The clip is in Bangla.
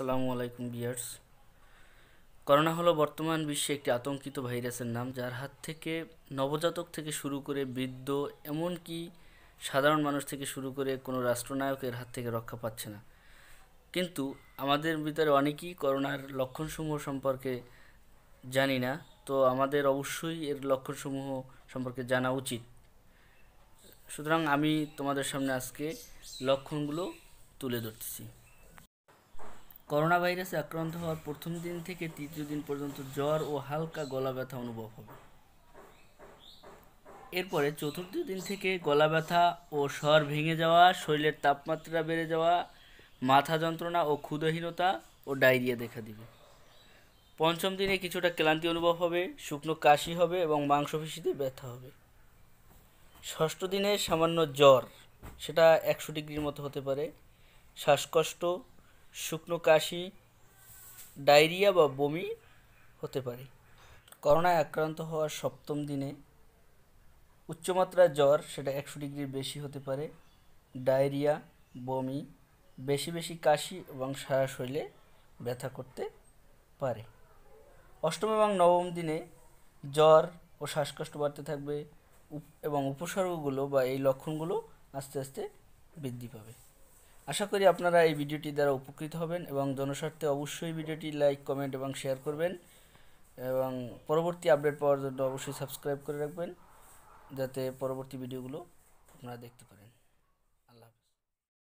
আসসালামু আলাইকুম বিয়ার্স করোনা হলো বর্তমান বিশ্বে একটি আতঙ্কিত ভাইরাসের নাম যার হাত থেকে নবজাতক থেকে শুরু করে বৃদ্ধ এমনকি সাধারণ মানুষ থেকে শুরু করে কোনো রাষ্ট্রনায়কের হাত থেকে রক্ষা পাচ্ছে না কিন্তু আমাদের ভিতরে অনেকেই করোনার লক্ষণসমূহ সম্পর্কে জানি না তো আমাদের অবশ্যই এর লক্ষণসমূহ সম্পর্কে জানা উচিত সুতরাং আমি তোমাদের সামনে আজকে লক্ষণগুলো তুলে ধরতেছি করোনা ভাইরাসে আক্রান্ত হওয়ার প্রথম দিন থেকে তৃতীয় দিন পর্যন্ত জ্বর ও হালকা গলা ব্যথা অনুভব হবে এরপরে চতুর্থ দিন থেকে গলা ব্যথা ও স্বর ভেঙে যাওয়া শরীরের তাপমাত্রা বেড়ে যাওয়া মাথা যন্ত্রণা ও ক্ষুদহীনতা ও ডায়রিয়া দেখা দিবে পঞ্চম দিনে কিছুটা ক্লান্তি অনুভব হবে শুকনো কাশি হবে এবং মাংসপেশিতে ব্যথা হবে ষষ্ঠ দিনে সামান্য জ্বর সেটা একশো ডিগ্রির মতো হতে পারে শ্বাসকষ্ট শুকনো কাশি ডায়রিয়া বা বমি হতে পারে করোনায় আক্রান্ত হওয়ার সপ্তম দিনে উচ্চমাত্রা জ্বর সেটা একশো ডিগ্রির বেশি হতে পারে ডায়রিয়া বমি বেশি বেশি কাশি এবং সারা শরীরে ব্যথা করতে পারে অষ্টম এবং নবম দিনে জ্বর ও শ্বাসকষ্ট বাড়তে থাকবে এবং উপসর্গগুলো বা এই লক্ষণগুলো আস্তে আস্তে বৃদ্ধি পাবে আশা করি আপনারা এই ভিডিওটি দ্বারা উপকৃত হবেন এবং জনস্বার্থে অবশ্যই ভিডিওটি লাইক কমেন্ট এবং শেয়ার করবেন এবং পরবর্তী আপডেট পাওয়ার জন্য অবশ্যই সাবস্ক্রাইব করে রাখবেন যাতে পরবর্তী ভিডিওগুলো আপনারা দেখতে পারেন আল্লাহ